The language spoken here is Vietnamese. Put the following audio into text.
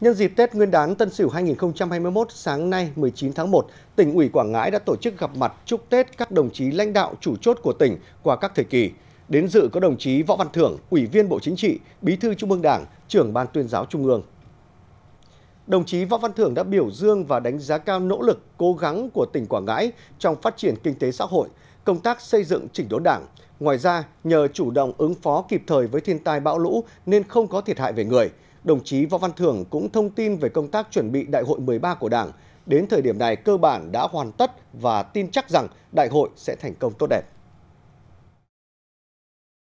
Nhân dịp Tết Nguyên đán Tân Sửu 2021, sáng nay 19 tháng 1, tỉnh ủy Quảng Ngãi đã tổ chức gặp mặt chúc Tết các đồng chí lãnh đạo chủ chốt của tỉnh qua các thời kỳ. Đến dự có đồng chí Võ Văn Thưởng, Ủy viên Bộ Chính trị, Bí thư Trung ương Đảng, trưởng Ban tuyên giáo Trung ương. Đồng chí Võ Văn Thưởng đã biểu dương và đánh giá cao nỗ lực, cố gắng của tỉnh Quảng Ngãi trong phát triển kinh tế xã hội, công tác xây dựng chỉnh đốn đảng. Ngoài ra, nhờ chủ động ứng phó kịp thời với thiên tai bão lũ nên không có thiệt hại về người – đồng chí võ văn thưởng cũng thông tin về công tác chuẩn bị đại hội 13 của đảng đến thời điểm này cơ bản đã hoàn tất và tin chắc rằng đại hội sẽ thành công tốt đẹp